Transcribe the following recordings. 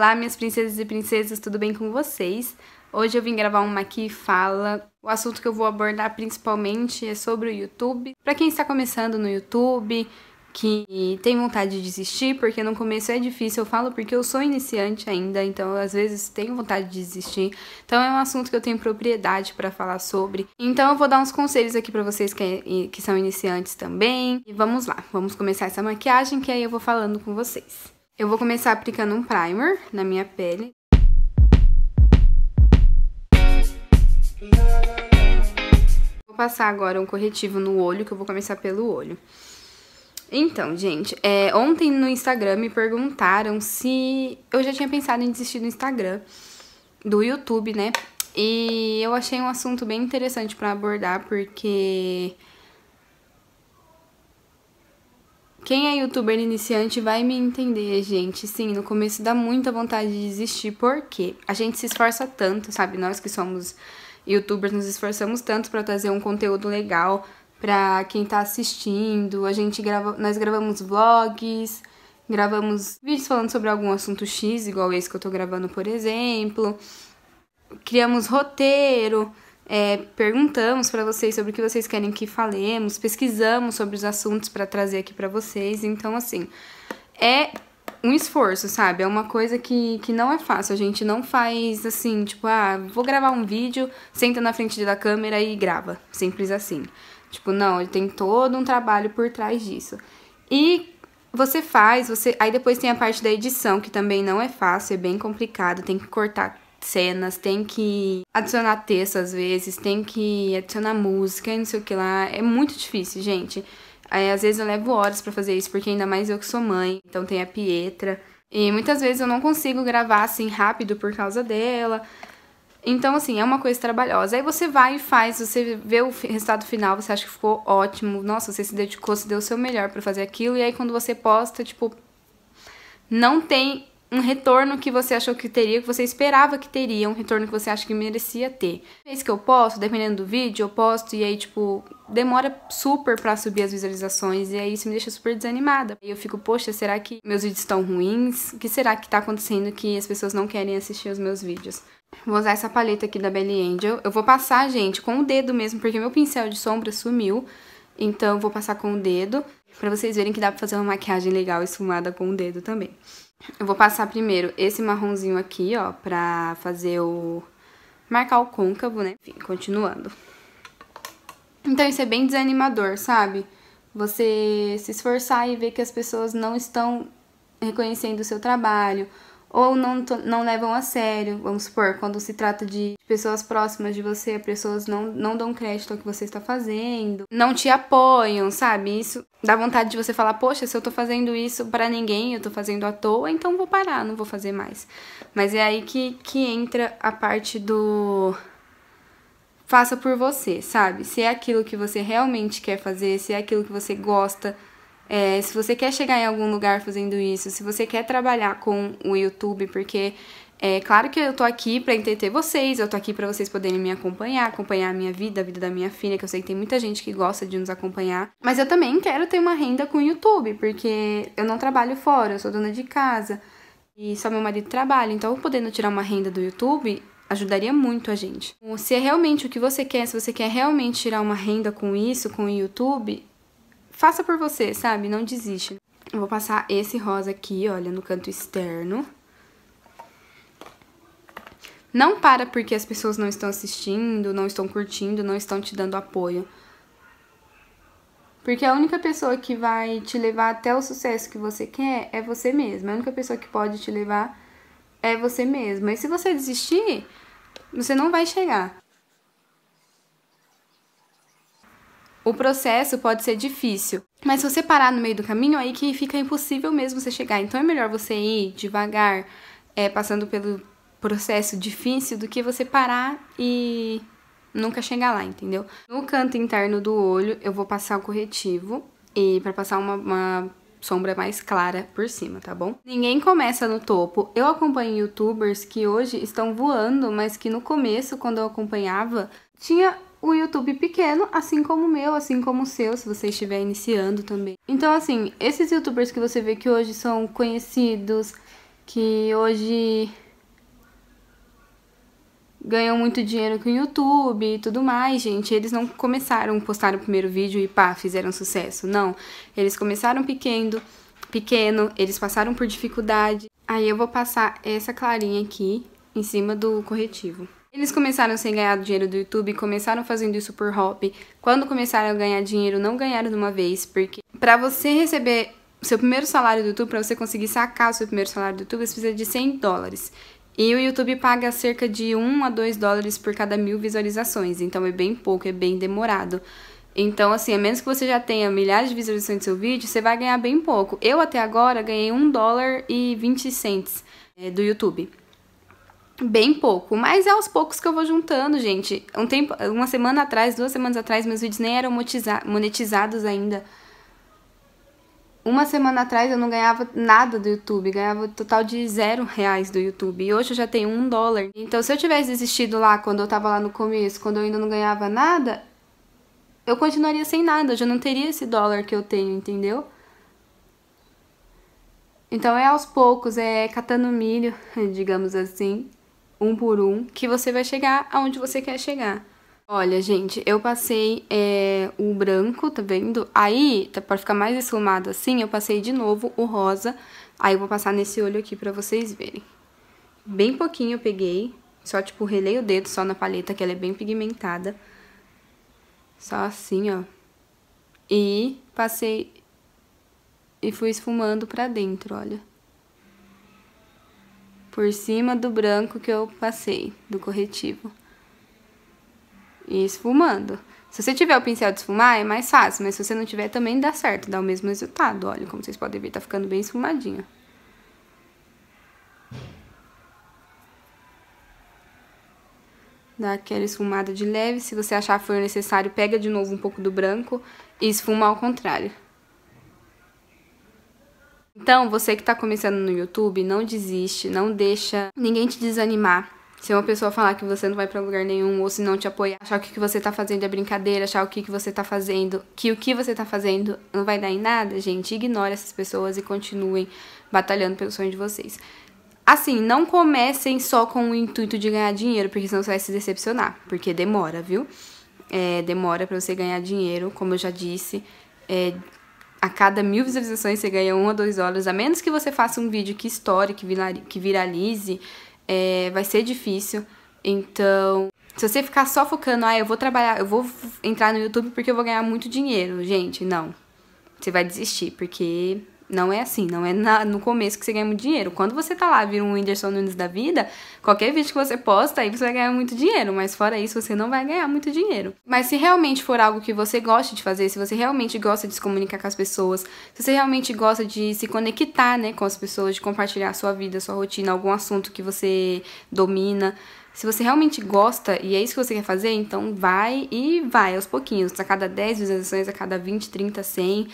Olá, minhas princesas e princesas, tudo bem com vocês? Hoje eu vim gravar uma aqui fala. O assunto que eu vou abordar principalmente é sobre o YouTube. Para quem está começando no YouTube, que tem vontade de desistir, porque no começo é difícil, eu falo porque eu sou iniciante ainda, então às vezes tenho vontade de desistir. Então é um assunto que eu tenho propriedade para falar sobre. Então eu vou dar uns conselhos aqui para vocês que, que são iniciantes também. E vamos lá, vamos começar essa maquiagem que aí eu vou falando com vocês. Eu vou começar aplicando um primer na minha pele. Vou passar agora um corretivo no olho, que eu vou começar pelo olho. Então, gente, é, ontem no Instagram me perguntaram se eu já tinha pensado em desistir do Instagram, do YouTube, né? E eu achei um assunto bem interessante para abordar, porque Quem é youtuber iniciante vai me entender, gente. Sim, no começo dá muita vontade de desistir, porque a gente se esforça tanto, sabe? Nós que somos youtubers nos esforçamos tanto para trazer um conteúdo legal para quem tá assistindo. A gente grava, nós gravamos vlogs, gravamos vídeos falando sobre algum assunto X, igual esse que eu tô gravando, por exemplo. Criamos roteiro, é, perguntamos para vocês sobre o que vocês querem que falemos, pesquisamos sobre os assuntos para trazer aqui para vocês. Então, assim, é um esforço, sabe? É uma coisa que, que não é fácil. A gente não faz assim, tipo, ah, vou gravar um vídeo, senta na frente da câmera e grava. Simples assim. Tipo, não, ele tem todo um trabalho por trás disso. E você faz, você. Aí depois tem a parte da edição, que também não é fácil, é bem complicado, tem que cortar cenas, tem que adicionar texto às vezes, tem que adicionar música e não sei o que lá. É muito difícil, gente. Aí, às vezes eu levo horas para fazer isso, porque ainda mais eu que sou mãe, então tem a Pietra. E muitas vezes eu não consigo gravar assim rápido por causa dela. Então, assim, é uma coisa trabalhosa. Aí você vai e faz, você vê o resultado final, você acha que ficou ótimo. Nossa, você se dedicou, se deu o seu melhor para fazer aquilo. E aí quando você posta, tipo, não tem um retorno que você achou que teria, que você esperava que teria, um retorno que você acha que merecia ter. Vez que eu posto, dependendo do vídeo, eu posto e aí, tipo, demora super para subir as visualizações e aí isso me deixa super desanimada. E eu fico, poxa, será que meus vídeos estão ruins? O que será que tá acontecendo que as pessoas não querem assistir os meus vídeos? Vou usar essa paleta aqui da Belly Angel. Eu vou passar, gente, com o dedo mesmo, porque meu pincel de sombra sumiu. Então, vou passar com o dedo, pra vocês verem que dá pra fazer uma maquiagem legal esfumada com o dedo também. Eu vou passar primeiro esse marronzinho aqui, ó, pra fazer o... marcar o côncavo, né? Enfim, continuando. Então isso é bem desanimador, sabe? Você se esforçar e ver que as pessoas não estão reconhecendo o seu trabalho, ou não, não levam a sério. Vamos supor, quando se trata de pessoas próximas de você, pessoas não, não dão crédito ao que você está fazendo, não te apoiam, sabe? Isso dá vontade de você falar: Poxa, se eu tô fazendo isso para ninguém, eu tô fazendo à toa, então vou parar, não vou fazer mais. Mas é aí que, que entra a parte do. Faça por você, sabe? Se é aquilo que você realmente quer fazer, se é aquilo que você gosta é, se você quer chegar em algum lugar fazendo isso, se você quer trabalhar com o YouTube, porque é claro que eu tô aqui para entreter vocês, eu tô aqui para vocês poderem me acompanhar, acompanhar a minha vida, a vida da minha filha, que eu sei que tem muita gente que gosta de nos acompanhar. Mas eu também quero ter uma renda com o YouTube, porque eu não trabalho fora, eu sou dona de casa e só meu marido trabalha, então podendo tirar uma renda do YouTube ajudaria muito a gente. Se é realmente o que você quer, se você quer realmente tirar uma renda com isso, com o YouTube, faça por você, sabe? Não desiste. Eu vou passar esse rosa aqui, olha, no canto externo. Não para porque as pessoas não estão assistindo, não estão curtindo, não estão te dando apoio. Porque a única pessoa que vai te levar até o sucesso que você quer é você mesma. A única pessoa que pode te levar é você mesma. E se você desistir, você não vai chegar. O processo pode ser difícil, mas se você parar no meio do caminho, é aí que fica impossível mesmo você chegar. Então é melhor você ir devagar, é, passando pelo processo difícil, do que você parar e nunca chegar lá, entendeu? No canto interno do olho, eu vou passar o corretivo e para passar uma, uma sombra mais clara por cima, tá bom? Ninguém começa no topo. Eu acompanho youtubers que hoje estão voando, mas que no começo, quando eu acompanhava, tinha um YouTube pequeno, assim como o meu, assim como o seu, se você estiver iniciando também. Então, assim, esses YouTubers que você vê que hoje são conhecidos, que hoje ganham muito dinheiro com o YouTube e tudo mais, gente. Eles não começaram, a postar o primeiro vídeo e pá, fizeram sucesso. Não. Eles começaram pequeno, pequeno, eles passaram por dificuldade. Aí eu vou passar essa clarinha aqui em cima do corretivo. Eles começaram sem ganhar dinheiro do YouTube, começaram fazendo isso por hobby. Quando começaram a ganhar dinheiro, não ganharam de uma vez, porque para você receber seu primeiro salário do YouTube, para você conseguir sacar o seu primeiro salário do YouTube, você precisa de 100 dólares. E o YouTube paga cerca de 1 a 2 dólares por cada mil visualizações, então é bem pouco, é bem demorado. Então, assim, a menos que você já tenha milhares de visualizações do seu vídeo, você vai ganhar bem pouco. Eu até agora ganhei 1 dólar e 20 cents é, do YouTube. Bem pouco, mas é aos poucos que eu vou juntando, gente. Um tempo, uma semana atrás, duas semanas atrás, meus vídeos nem eram monetizados ainda. Uma semana atrás eu não ganhava nada do YouTube, ganhava um total de zero reais do YouTube. E hoje eu já tenho um dólar. Então se eu tivesse desistido lá quando eu tava lá no começo, quando eu ainda não ganhava nada, eu continuaria sem nada, eu já não teria esse dólar que eu tenho, entendeu? Então é aos poucos, é catando milho, digamos assim um por um, que você vai chegar aonde você quer chegar. Olha, gente, eu passei é, o branco, tá vendo? Aí, tá, pra ficar mais esfumado assim, eu passei de novo o rosa. Aí eu vou passar nesse olho aqui pra vocês verem. Bem pouquinho eu peguei, só tipo relei o dedo só na paleta, que ela é bem pigmentada. Só assim, ó. E passei... E fui esfumando pra dentro, olha por cima do branco que eu passei, do corretivo. E esfumando. Se você tiver o pincel de esfumar, é mais fácil, mas se você não tiver, também dá certo, dá o mesmo resultado. Olha, como vocês podem ver, tá ficando bem esfumadinho. Dá aquela esfumada de leve, se você achar for necessário, pega de novo um pouco do branco e esfuma ao contrário. Então, você que está começando no YouTube, não desiste, não deixa ninguém te desanimar. Se uma pessoa falar que você não vai para lugar nenhum ou se não te apoiar, achar que o que você tá fazendo é brincadeira, achar o que, que você tá fazendo, que o que você tá fazendo não vai dar em nada, gente, ignore essas pessoas e continuem batalhando pelo sonho de vocês. Assim, não comecem só com o intuito de ganhar dinheiro, porque senão você vai se decepcionar, porque demora, viu? É, demora para você ganhar dinheiro, como eu já disse. É, a cada mil visualizações você ganha um ou dois dólares, a menos que você faça um vídeo que estoure, que viralize, é, vai ser difícil. Então, se você ficar só focando, ah, eu vou trabalhar, eu vou entrar no YouTube porque eu vou ganhar muito dinheiro, gente, não. Você vai desistir, porque não é assim, não é na, no começo que você ganha muito dinheiro. Quando você tá lá, vira um Whindersson Nunes da vida, qualquer vídeo que você posta, aí você vai ganhar muito dinheiro. Mas fora isso, você não vai ganhar muito dinheiro. Mas se realmente for algo que você gosta de fazer, se você realmente gosta de se comunicar com as pessoas, se você realmente gosta de se conectar, né, com as pessoas, de compartilhar a sua vida, a sua rotina, algum assunto que você domina, se você realmente gosta e é isso que você quer fazer, então vai e vai aos pouquinhos. A cada 10 visualizações, a cada 20, 30, 100,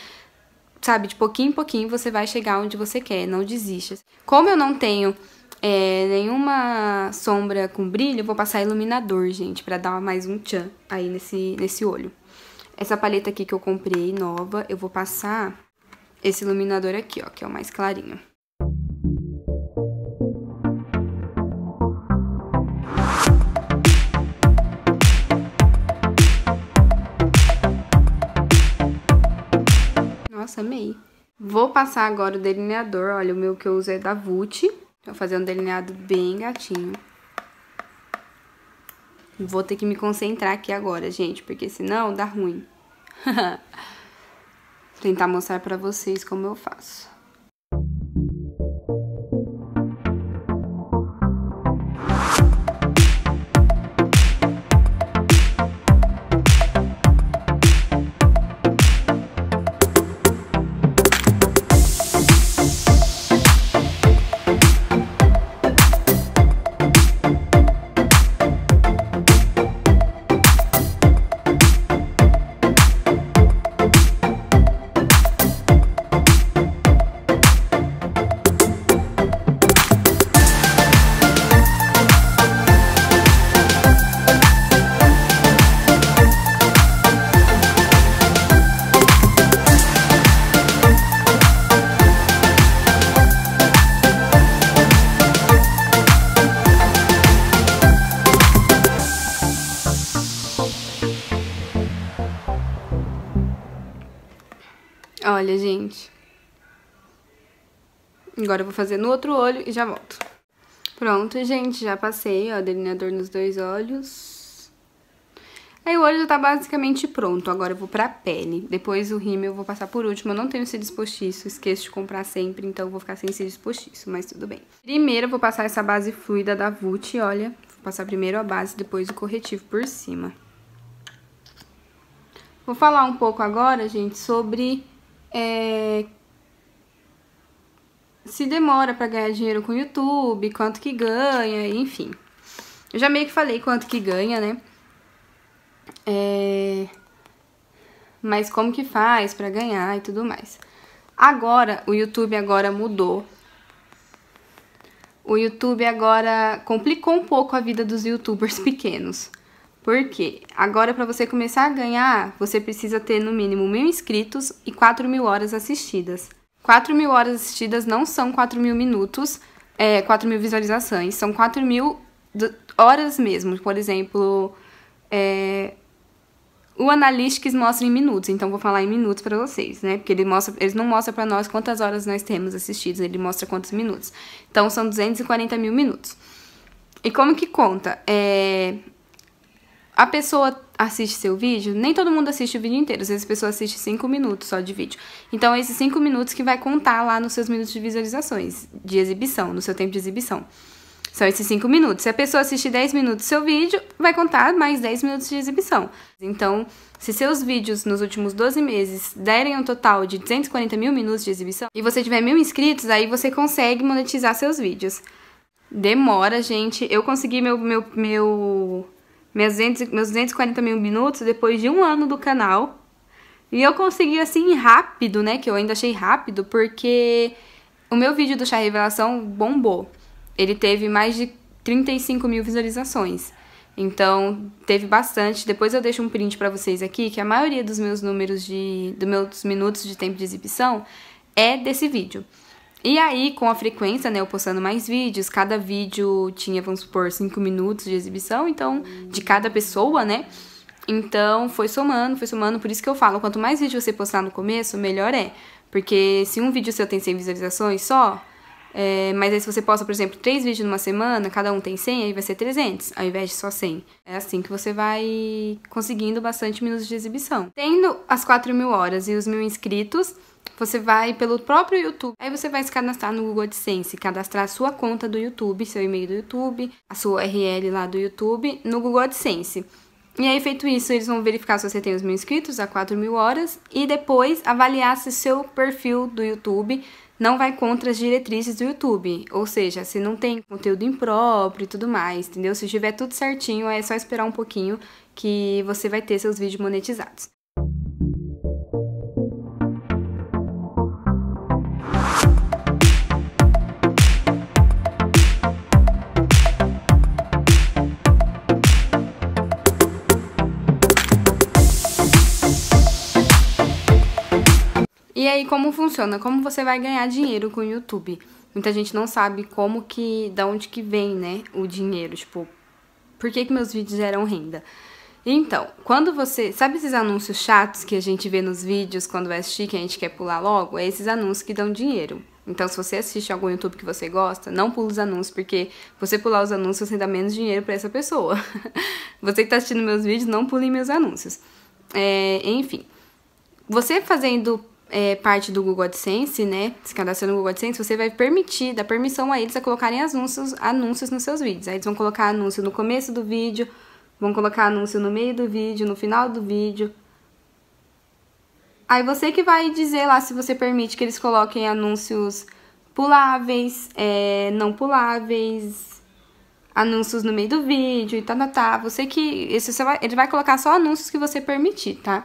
sabe, de pouquinho em pouquinho você vai chegar onde você quer, não desista. Como eu não tenho é, nenhuma sombra com brilho, eu vou passar iluminador, gente, pra dar mais um tchan aí nesse, nesse olho. Essa paleta aqui que eu comprei, nova, eu vou passar esse iluminador aqui, ó, que é o mais clarinho. Nossa, Vou passar agora o delineador. Olha, o meu que eu uso é da Vult. Vou fazer um delineado bem gatinho. Vou ter que me concentrar aqui agora, gente, porque senão dá ruim. Tentar mostrar pra vocês como eu faço. Olha, gente. Agora eu vou fazer no outro olho e já volto. Pronto, gente, já passei, ó, delineador nos dois olhos. Aí o olho já tá basicamente pronto, agora eu vou pra pele. Depois o rímel eu vou passar por último, eu não tenho cílios postiço, esqueço de comprar sempre, então eu vou ficar sem cílios postiço, mas tudo bem. Primeiro eu vou passar essa base fluida da Vult, olha. Vou passar primeiro a base, depois o corretivo por cima. Vou falar um pouco agora, gente, sobre é, se demora para ganhar dinheiro com o YouTube, quanto que ganha, enfim. Eu já meio que falei quanto que ganha, né? É, mas como que faz para ganhar e tudo mais. Agora, o YouTube agora mudou. O YouTube agora complicou um pouco a vida dos youtubers pequenos. Porque agora, para você começar a ganhar, você precisa ter no mínimo mil inscritos e 4 mil horas assistidas. 4 mil horas assistidas não são 4 mil minutos, é, 4 mil visualizações, são 4 mil horas mesmo. Por exemplo, é, o Analytics mostra em minutos, então vou falar em minutos para vocês, né? Porque ele mostra, eles não mostram para nós quantas horas nós temos assistidos, ele mostra quantos minutos. Então são 240 mil minutos. E como que conta? É, a pessoa assiste seu vídeo, nem todo mundo assiste o vídeo inteiro, às vezes a pessoa assiste 5 minutos só de vídeo. Então é esses 5 minutos que vai contar lá nos seus minutos de visualizações, de exibição, no seu tempo de exibição. São esses 5 minutos. Se a pessoa assistir 10 minutos do seu vídeo, vai contar mais 10 minutos de exibição. Então, se seus vídeos nos últimos 12 meses derem um total de 240 mil minutos de exibição e você tiver mil inscritos, aí você consegue monetizar seus vídeos. Demora, gente. Eu consegui meu, meu, meu meus 240 mil minutos depois de um ano do canal. E eu consegui assim rápido, né? Que eu ainda achei rápido, porque o meu vídeo do Chá Revelação bombou. Ele teve mais de 35 mil visualizações. Então, teve bastante. Depois eu deixo um print para vocês aqui, que a maioria dos meus números de... dos meus minutos de tempo de exibição é desse vídeo. E aí, com a frequência, né, eu postando mais vídeos, cada vídeo tinha, vamos supor, 5 minutos de exibição, então, de cada pessoa, né? Então, foi somando, foi somando, por isso que eu falo, quanto mais vídeo você postar no começo, melhor é. Porque se um vídeo seu tem 100 visualizações só, é, mas aí se você posta, por exemplo, três vídeos numa semana, cada um tem 100, aí vai ser 300, ao invés de só 100. É assim que você vai conseguindo bastante minutos de exibição. Tendo as 4 mil horas e os mil inscritos, você vai pelo próprio YouTube. Aí você vai se cadastrar no Google AdSense, cadastrar a sua conta do YouTube, seu e-mail do YouTube, a sua URL lá do YouTube, no Google AdSense. E aí, feito isso, eles vão verificar se você tem os mil inscritos a 4 mil horas e depois avaliar se seu perfil do YouTube não vai contra as diretrizes do YouTube. Ou seja, se não tem conteúdo impróprio e tudo mais, entendeu? Se tiver tudo certinho, é só esperar um pouquinho que você vai ter seus vídeos monetizados. E aí, como funciona? Como você vai ganhar dinheiro com o YouTube? Muita gente não sabe como que, da onde que vem, né, o dinheiro, tipo, por que que meus vídeos geram renda? Então, quando você. Sabe esses anúncios chatos que a gente vê nos vídeos quando vai assistir, que a gente quer pular logo? É esses anúncios que dão dinheiro. Então, se você assiste algum YouTube que você gosta, não pula os anúncios, porque você pular os anúncios, você dá menos dinheiro para essa pessoa. você que tá assistindo meus vídeos, não pule meus anúncios. É, enfim. Você fazendo é, parte do Google AdSense, né? Se cadastrar no Google AdSense, você vai permitir, dar permissão a eles a colocarem anúncios, anúncios nos seus vídeos. Aí eles vão colocar anúncio no começo do vídeo, vão colocar anúncio no meio do vídeo, no final do vídeo. Aí você que vai dizer lá se você permite que eles coloquem anúncios puláveis, é, não puláveis, anúncios no meio do vídeo e tá, tá, tá. Você que. Esse, você vai, ele vai colocar só anúncios que você permitir, tá?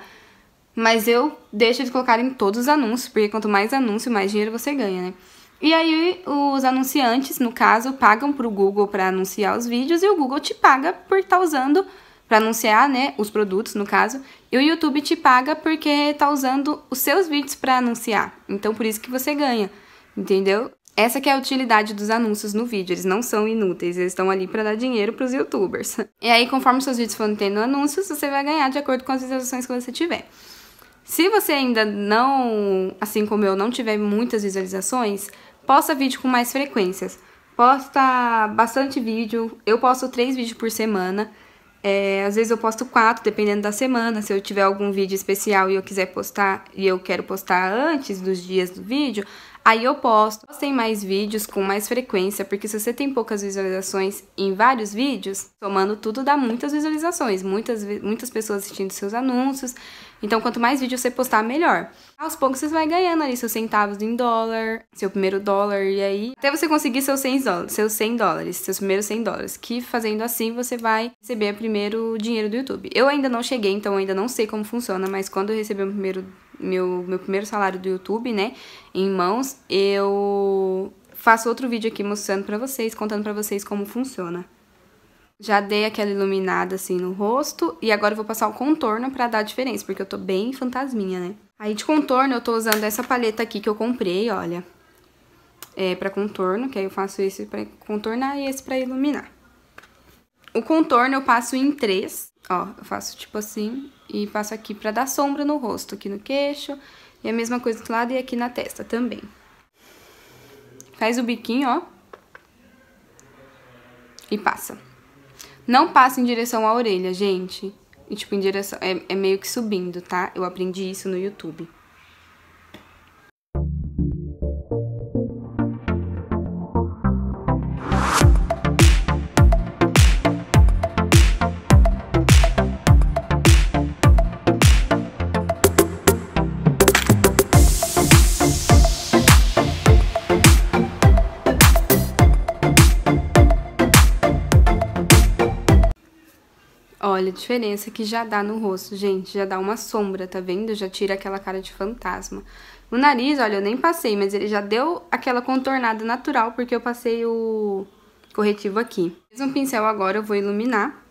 Mas eu deixo de colocar em todos os anúncios, porque quanto mais anúncio, mais dinheiro você ganha, né? E aí os anunciantes, no caso, pagam para o Google para anunciar os vídeos e o Google te paga por estar tá usando para anunciar, né, os produtos, no caso, e o YouTube te paga porque tá usando os seus vídeos para anunciar. Então por isso que você ganha, entendeu? Essa que é a utilidade dos anúncios no vídeo, eles não são inúteis, eles estão ali para dar dinheiro para os youtubers. E aí, conforme seus vídeos forem tendo anúncios, você vai ganhar de acordo com as visualizações que você tiver. Se você ainda não, assim como eu, não tiver muitas visualizações, posta vídeo com mais frequências. Posta bastante vídeo. Eu posto três vídeos por semana. É, às vezes eu posto quatro, dependendo da semana. Se eu tiver algum vídeo especial e eu quiser postar e eu quero postar antes dos dias do vídeo, Aí eu posto. Postem mais vídeos com mais frequência, porque se você tem poucas visualizações em vários vídeos, somando tudo dá muitas visualizações, muitas, muitas pessoas assistindo seus anúncios. Então, quanto mais vídeos você postar, melhor. Aos poucos você vai ganhando ali seus centavos em dólar, seu primeiro dólar, e aí até você conseguir seus 100 dólares, seus 100 dólares, seus primeiros 100 dólares, que fazendo assim você vai receber o primeiro dinheiro do YouTube. Eu ainda não cheguei, então ainda não sei como funciona, mas quando eu receber o primeiro meu, meu primeiro salário do YouTube, né, em mãos, eu faço outro vídeo aqui mostrando para vocês, contando para vocês como funciona. Já dei aquela iluminada assim no rosto e agora eu vou passar o contorno pra dar a diferença, porque eu tô bem fantasminha, né? Aí de contorno eu tô usando essa paleta aqui que eu comprei, olha, é, pra contorno, que aí eu faço esse pra contornar e esse pra iluminar. O contorno eu passo em três, Ó, eu faço tipo assim e passo aqui pra dar sombra no rosto, aqui no queixo. E a mesma coisa do lado e aqui na testa também. Faz o biquinho, ó. E passa. Não passa em direção à orelha, gente. E tipo, em direção... É, é meio que subindo, tá? Eu aprendi isso no YouTube. Olha a diferença é que já dá no rosto, gente. Já dá uma sombra, tá vendo? Já tira aquela cara de fantasma. O nariz, olha, eu nem passei, mas ele já deu aquela contornada natural, porque eu passei o corretivo aqui. Um pincel agora eu vou iluminar.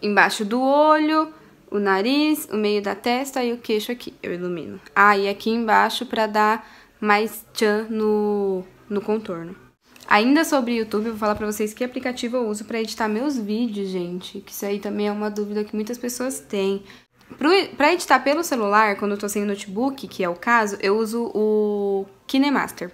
Embaixo do olho, o nariz, o meio da testa e o queixo aqui eu ilumino. Ah, e aqui embaixo pra dar mais tchan no, no contorno. Ainda sobre YouTube, eu vou falar pra vocês que aplicativo eu uso para editar meus vídeos, gente. Que isso aí também é uma dúvida que muitas pessoas têm. Para editar pelo celular, quando eu tô sem notebook, que é o caso, eu uso o KineMaster.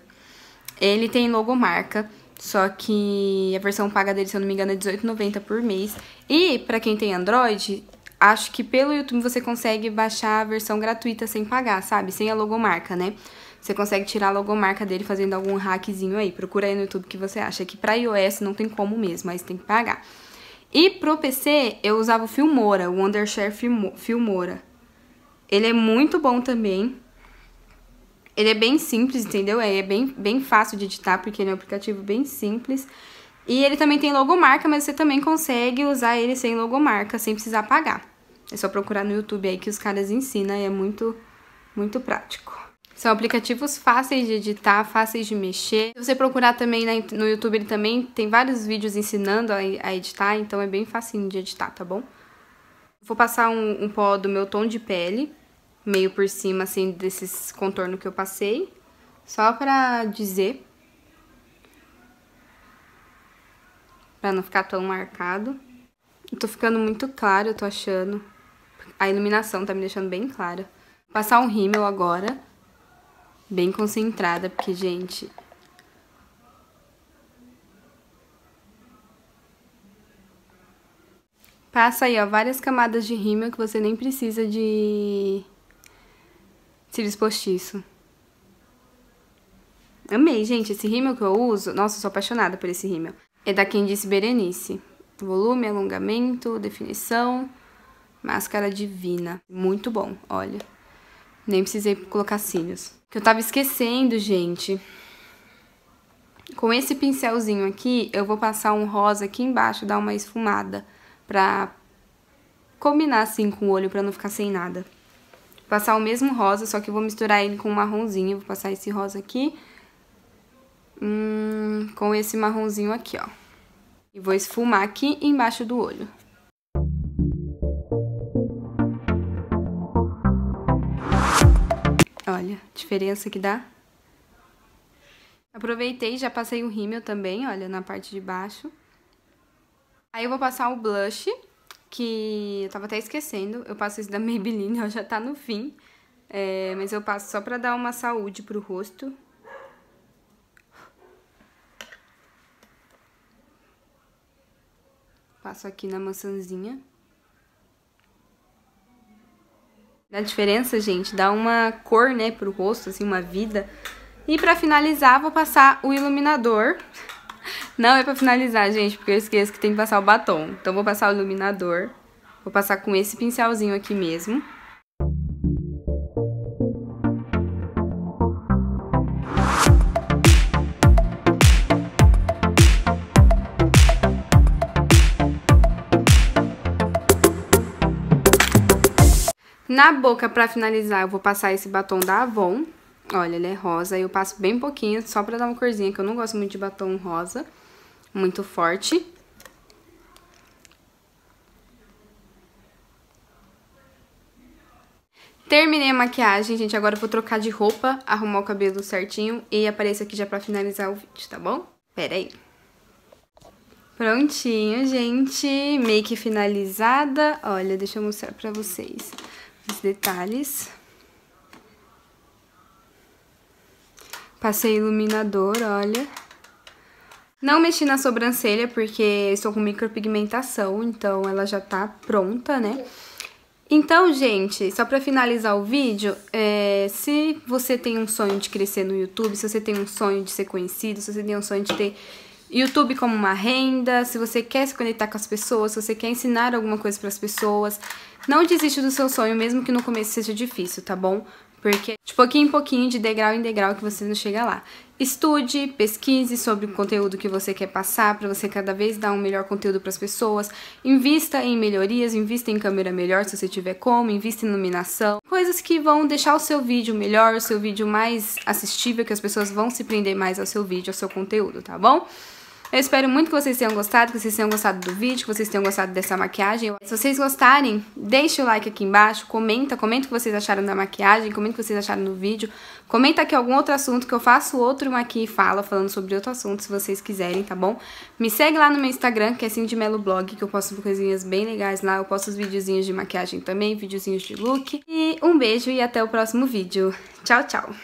Ele tem logomarca, só que a versão paga dele, se eu não me engano, é R$18,90 por mês. E para quem tem Android, acho que pelo YouTube você consegue baixar a versão gratuita sem pagar, sabe? Sem a logomarca, né? você consegue tirar a logomarca dele fazendo algum hackzinho aí. Procura aí no YouTube que você acha, que pra iOS não tem como mesmo, mas tem que pagar. E pro PC, eu usava o Filmora, o Undershare Filmora. Ele é muito bom também. Ele é bem simples, entendeu? É, é bem, bem fácil de editar, porque ele é um aplicativo bem simples. E ele também tem logomarca, mas você também consegue usar ele sem logomarca, sem precisar pagar. É só procurar no YouTube aí que os caras ensinam e é muito, muito prático. São aplicativos fáceis de editar, fáceis de mexer. Se você procurar também no YouTube, ele também tem vários vídeos ensinando a editar, então é bem facinho de editar, tá bom? Vou passar um, um pó do meu tom de pele, meio por cima, assim, desses contorno que eu passei, só pra dizer, pra não ficar tão marcado. Eu tô ficando muito claro, eu tô achando. A iluminação tá me deixando bem clara. Vou passar um rímel agora bem concentrada, porque, gente, Passa aí, ó, várias camadas de rímel que você nem precisa de cílios postiço. Amei, gente, esse rímel que eu uso, nossa, eu sou apaixonada por esse rímel. É da Quem Disse Berenice. Volume, alongamento, definição, máscara divina. Muito bom, olha. Nem precisei colocar cílios. Que eu tava esquecendo, gente. Com esse pincelzinho aqui, eu vou passar um rosa aqui embaixo, dar uma esfumada. Pra combinar assim com o olho, pra não ficar sem nada. Vou passar o mesmo rosa, só que eu vou misturar ele com um marronzinho. Vou passar esse rosa aqui. Hum, com esse marronzinho aqui, ó. E vou esfumar aqui embaixo do olho. Olha, a diferença que dá. Aproveitei, já passei o um rímel também, olha, na parte de baixo. Aí eu vou passar o blush, que eu tava até esquecendo. Eu passo esse da Maybelline, ó, já tá no fim. É, mas eu passo só pra dar uma saúde pro rosto. Passo aqui na maçãzinha. Dá diferença, gente, dá uma cor, né, pro rosto, assim, uma vida. E pra finalizar, vou passar o iluminador. Não é pra finalizar, gente, porque eu esqueço que tem que passar o batom. Então vou passar o iluminador. Vou passar com esse pincelzinho aqui mesmo. Na boca, pra finalizar, eu vou passar esse batom da Avon. Olha, ele é rosa, eu passo bem pouquinho, só pra dar uma corzinha, que eu não gosto muito de batom rosa, muito forte. Terminei a maquiagem, gente, agora eu vou trocar de roupa, arrumar o cabelo certinho e apareço aqui já pra finalizar o vídeo, tá bom? Pera aí. Prontinho, gente, make finalizada. Olha, deixa eu mostrar pra vocês os detalhes. Passei iluminador, olha. Não mexi na sobrancelha porque estou com micropigmentação, então ela já tá pronta, né? Então, gente, só pra finalizar o vídeo, é, se você tem um sonho de crescer no YouTube, se você tem um sonho de ser conhecido, se você tem um sonho de ter YouTube como uma renda, se você quer se conectar com as pessoas, se você quer ensinar alguma coisa para as pessoas, não desiste do seu sonho, mesmo que no começo seja difícil, tá bom? Porque de pouquinho em pouquinho, de degrau em degrau, que você não chega lá. Estude, pesquise sobre o conteúdo que você quer passar para você cada vez dar um melhor conteúdo para as pessoas. Invista em melhorias, invista em câmera melhor se você tiver como, invista em iluminação, coisas que vão deixar o seu vídeo melhor, o seu vídeo mais assistível, que as pessoas vão se prender mais ao seu vídeo, ao seu conteúdo, tá bom? Eu espero muito que vocês tenham gostado, que vocês tenham gostado do vídeo, que vocês tenham gostado dessa maquiagem. Se vocês gostarem, deixe o like aqui embaixo, comenta, comenta o que vocês acharam da maquiagem, comenta o que vocês acharam do vídeo, comenta aqui algum outro assunto que eu faço outro aqui e fala falando sobre outro assunto, se vocês quiserem, tá bom? Me segue lá no meu Instagram, que é Cindy Melo Blog, que eu posto coisinhas bem legais lá, eu posto os videozinhos de maquiagem também, videozinhos de look. E um beijo e até o próximo vídeo. Tchau, tchau!